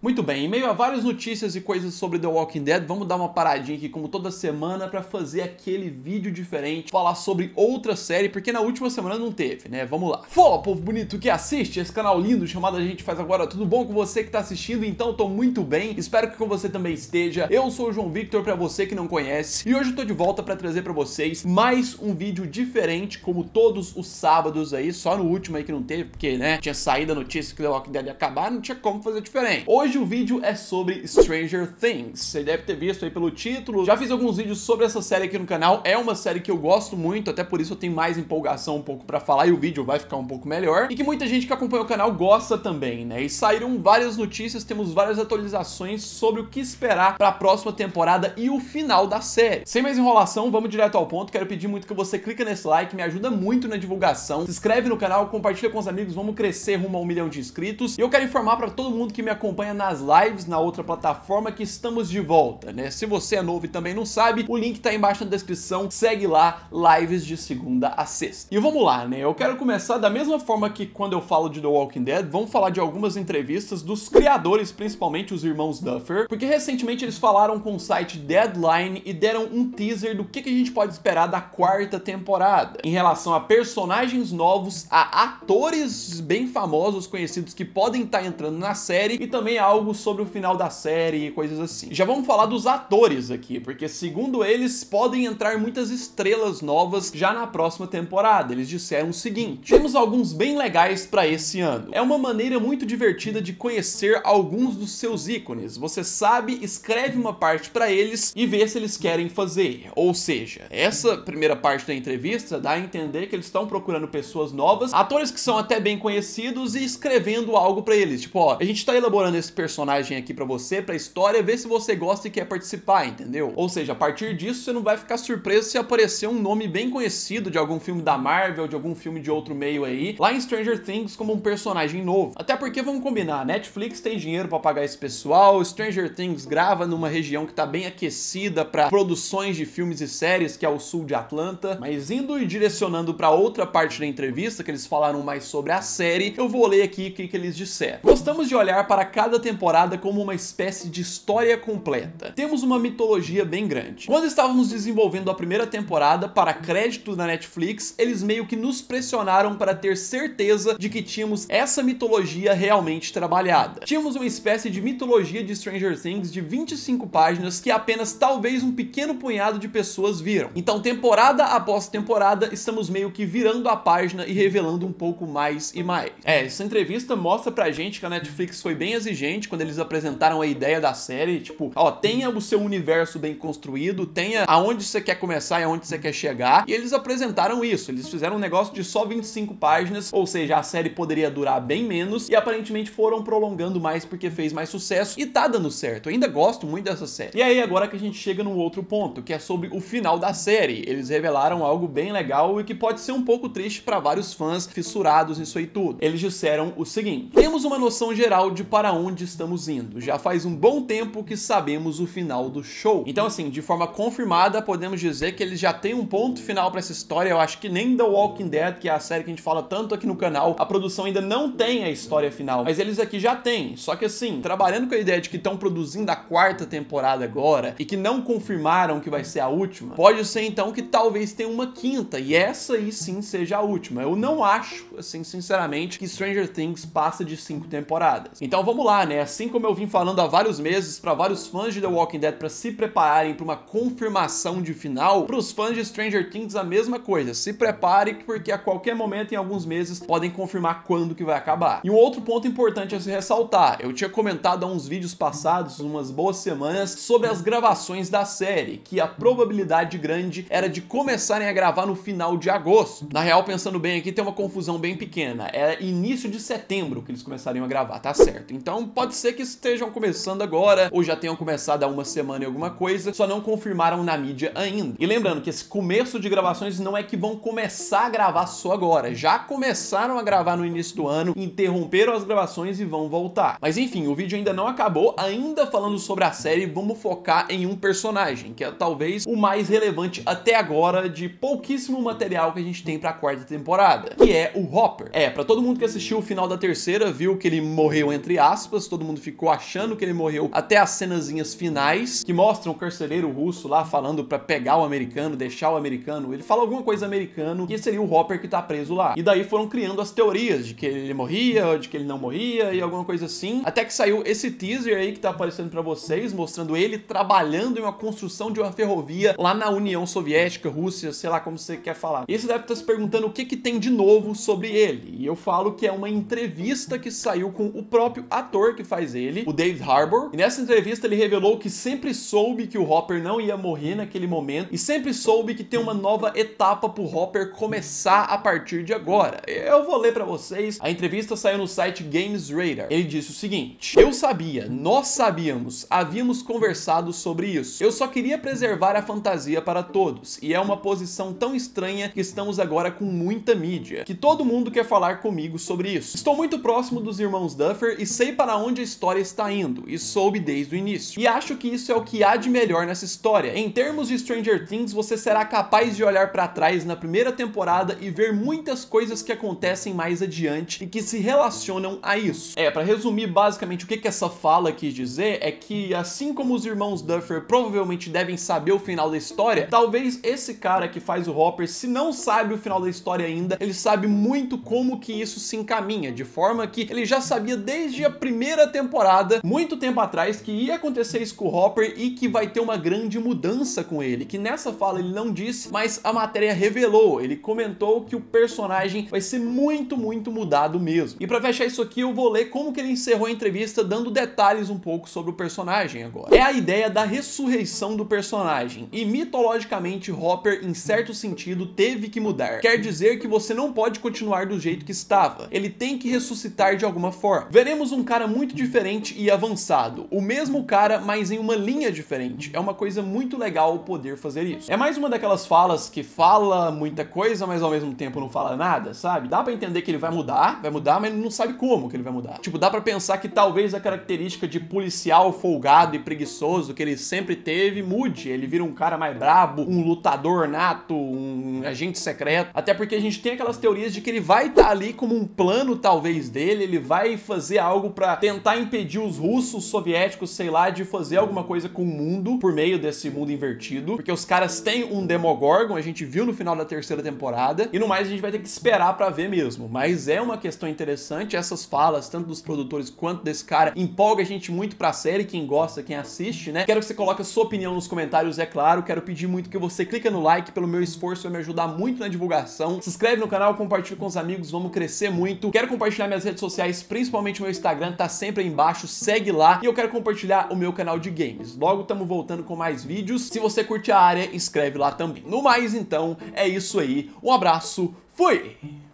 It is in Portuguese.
Muito bem, em meio a várias notícias e coisas sobre The Walking Dead, vamos dar uma paradinha aqui, como toda semana, para fazer aquele vídeo diferente, falar sobre outra série, porque na última semana não teve, né? Vamos lá. Fala, povo bonito que assiste esse canal lindo chamado A Gente Faz Agora. Tudo bom com você que tá assistindo? Então, tô muito bem, espero que com você também esteja. Eu sou o João Victor, para você que não conhece, e hoje eu tô de volta para trazer para vocês mais um vídeo diferente, como todos os sábados aí, só no último aí que não teve, porque, né, tinha saído a notícia que The Walking Dead ia acabar, não tinha como fazer diferente. Hoje Hoje o vídeo é sobre Stranger Things. Você deve ter visto aí pelo título. Já fiz alguns vídeos sobre essa série aqui no canal. É uma série que eu gosto muito, até por isso eu tenho mais empolgação um pouco para falar e o vídeo vai ficar um pouco melhor. E que muita gente que acompanha o canal gosta também, né? E saíram várias notícias, temos várias atualizações sobre o que esperar para a próxima temporada e o final da série. Sem mais enrolação, vamos direto ao ponto. Quero pedir muito que você clica nesse like, me ajuda muito na divulgação. Se inscreve no canal, compartilha com os amigos, vamos crescer rumo a um milhão de inscritos. E eu quero informar para todo mundo que me acompanha nas lives na outra plataforma que estamos de volta, né? Se você é novo e também não sabe, o link tá aí embaixo na descrição, segue lá, lives de segunda a sexta. E vamos lá, né? Eu quero começar da mesma forma que quando eu falo de The Walking Dead, vamos falar de algumas entrevistas dos criadores, principalmente os irmãos Duffer, porque recentemente eles falaram com o site Deadline e deram um teaser do que, a gente pode esperar da quarta temporada, em relação a personagens novos, a atores bem famosos, conhecidos que podem estar tá entrando na série e também a algo sobre o final da série e coisas assim. Já vamos falar dos atores aqui, porque segundo eles, podem entrar muitas estrelas novas já na próxima temporada. Eles disseram o seguinte, temos alguns bem legais para esse ano. É uma maneira muito divertida de conhecer alguns dos seus ícones. Você sabe, escreve uma parte para eles e vê se eles querem fazer. Ou seja, essa primeira parte da entrevista dá a entender que eles estão procurando pessoas novas, atores que são até bem conhecidos e escrevendo algo para eles. Tipo, ó, a gente tá elaborando esse personagem aqui para você, pra história, ver se você gosta e quer participar, entendeu? Ou seja, a partir disso você não vai ficar surpreso se aparecer um nome bem conhecido de algum filme da Marvel, de algum filme de outro meio aí, lá em Stranger Things como um personagem novo. Até porque, vamos combinar, Netflix tem dinheiro para pagar esse pessoal, Stranger Things grava numa região que tá bem aquecida para produções de filmes e séries, que é o sul de Atlanta, mas indo e direcionando para outra parte da entrevista, que eles falaram mais sobre a série, eu vou ler aqui o que, que eles disseram. Gostamos de olhar para cada temporada como uma espécie de história completa. Temos uma mitologia bem grande. Quando estávamos desenvolvendo a primeira temporada, para crédito da Netflix, eles meio que nos pressionaram para ter certeza de que tínhamos essa mitologia realmente trabalhada. Tínhamos uma espécie de mitologia de Stranger Things de 25 páginas que apenas talvez um pequeno punhado de pessoas viram. Então, temporada após temporada, estamos meio que virando a página e revelando um pouco mais e mais. É, essa entrevista mostra pra gente que a Netflix foi bem exigente gente quando eles apresentaram a ideia da série, tipo, ó, tenha o seu universo bem construído, tenha aonde você quer começar e aonde você quer chegar. E eles apresentaram isso, eles fizeram um negócio de só 25 páginas, ou seja, a série poderia durar bem menos e aparentemente foram prolongando mais porque fez mais sucesso e tá dando certo. Eu ainda gosto muito dessa série. E aí agora que a gente chega num outro ponto, que é sobre o final da série. Eles revelaram algo bem legal e que pode ser um pouco triste para vários fãs fissurados nisso aí tudo. Eles disseram o seguinte: "Temos uma noção geral de para onde estamos indo. Já faz um bom tempo que sabemos o final do show. Então, assim, de forma confirmada, podemos dizer que eles já têm um ponto final para essa história. Eu acho que nem The Walking Dead, que é a série que a gente fala tanto aqui no canal, a produção ainda não tem a história final. Mas eles aqui já têm. Só que, assim, trabalhando com a ideia de que estão produzindo a quarta temporada agora e que não confirmaram que vai ser a última, pode ser então que talvez tenha uma quinta e essa aí sim seja a última. Eu não acho, assim, sinceramente, que Stranger Things passa de cinco temporadas. Então vamos lá, né? Assim como eu vim falando há vários meses para vários fãs de The Walking Dead para se prepararem para uma confirmação de final, para os fãs de Stranger Things a mesma coisa. Se prepare porque a qualquer momento em alguns meses podem confirmar quando que vai acabar. E um outro ponto importante a se ressaltar, eu tinha comentado há uns vídeos passados, umas boas semanas, sobre as gravações da série, que a probabilidade grande era de começarem a gravar no final de agosto. Na real, pensando bem aqui, tem uma confusão bem pequena. Era é início de setembro que eles começariam a gravar, tá certo? Então, Pode ser que estejam começando agora, ou já tenham começado há uma semana e alguma coisa, só não confirmaram na mídia ainda. E lembrando que esse começo de gravações não é que vão começar a gravar só agora, já começaram a gravar no início do ano, interromperam as gravações e vão voltar. Mas enfim, o vídeo ainda não acabou, ainda falando sobre a série, vamos focar em um personagem, que é talvez o mais relevante até agora de pouquíssimo material que a gente tem para a quarta temporada, que é o Hopper. É, para todo mundo que assistiu o final da terceira, viu que ele morreu entre aspas, todo mundo ficou achando que ele morreu até as cenazinhas finais, que mostram o carcereiro russo lá falando para pegar o americano, deixar o americano. Ele fala alguma coisa americano e seria o Hopper que tá preso lá. E daí foram criando as teorias de que ele morria, de que ele não morria e alguma coisa assim. Até que saiu esse teaser aí que tá aparecendo para vocês, mostrando ele trabalhando em uma construção de uma ferrovia lá na União Soviética, Rússia, sei lá como você quer falar. E você deve estar tá se perguntando o que que tem de novo sobre ele. E eu falo que é uma entrevista que saiu com o próprio ator que faz ele, o David Harbour. E nessa entrevista ele revelou que sempre soube que o Hopper não ia morrer naquele momento e sempre soube que tem uma nova etapa pro Hopper começar a partir de agora. Eu vou ler para vocês. A entrevista saiu no site Games Radar. Ele disse o seguinte: "Eu sabia, nós sabíamos, havíamos conversado sobre isso. Eu só queria preservar a fantasia para todos e é uma posição tão estranha que estamos agora com muita mídia, que todo mundo quer falar comigo sobre isso. Estou muito próximo dos irmãos Duffer e sei para onde onde a história está indo, e soube desde o início. E acho que isso é o que há de melhor nessa história. Em termos de Stranger Things, você será capaz de olhar para trás na primeira temporada e ver muitas coisas que acontecem mais adiante e que se relacionam a isso. É, para resumir basicamente o que, que essa fala quis dizer, é que assim como os irmãos Duffer provavelmente devem saber o final da história, talvez esse cara que faz o Hopper, se não sabe o final da história ainda, ele sabe muito como que isso se encaminha, de forma que ele já sabia desde a primeira primeira temporada, muito tempo atrás, que ia acontecer isso com o Hopper e que vai ter uma grande mudança com ele, que nessa fala ele não disse, mas a matéria revelou, ele comentou que o personagem vai ser muito, muito mudado mesmo. E pra fechar isso aqui, eu vou ler como que ele encerrou a entrevista, dando detalhes um pouco sobre o personagem agora. É a ideia da ressurreição do personagem, e mitologicamente Hopper, em certo sentido, teve que mudar. Quer dizer que você não pode continuar do jeito que estava, ele tem que ressuscitar de alguma forma. Veremos um cara muito muito diferente e avançado. O mesmo cara, mas em uma linha diferente. É uma coisa muito legal poder fazer isso. É mais uma daquelas falas que fala muita coisa, mas ao mesmo tempo não fala nada, sabe? Dá para entender que ele vai mudar, vai mudar, mas não sabe como que ele vai mudar. Tipo, dá para pensar que talvez a característica de policial folgado e preguiçoso que ele sempre teve mude. Ele vira um cara mais brabo, um lutador nato, um agente secreto. Até porque a gente tem aquelas teorias de que ele vai estar tá ali como um plano talvez dele, ele vai fazer algo para tentar tentar impedir os russos, soviéticos, sei lá, de fazer alguma coisa com o mundo por meio desse mundo invertido, porque os caras têm um Demogorgon, a gente viu no final da terceira temporada, e no mais a gente vai ter que esperar para ver mesmo. Mas é uma questão interessante, essas falas, tanto dos produtores quanto desse cara, empolga a gente muito pra série, quem gosta, quem assiste, né? Quero que você coloque a sua opinião nos comentários, é claro, quero pedir muito que você clica no like, pelo meu esforço vai me ajudar muito na divulgação. Se inscreve no canal, compartilha com os amigos, vamos crescer muito. Quero compartilhar minhas redes sociais, principalmente meu Instagram, tá sempre sempre aí embaixo, segue lá e eu quero compartilhar o meu canal de games. Logo estamos voltando com mais vídeos. Se você curte a área, inscreve lá também. No mais, então, é isso aí. Um abraço, fui!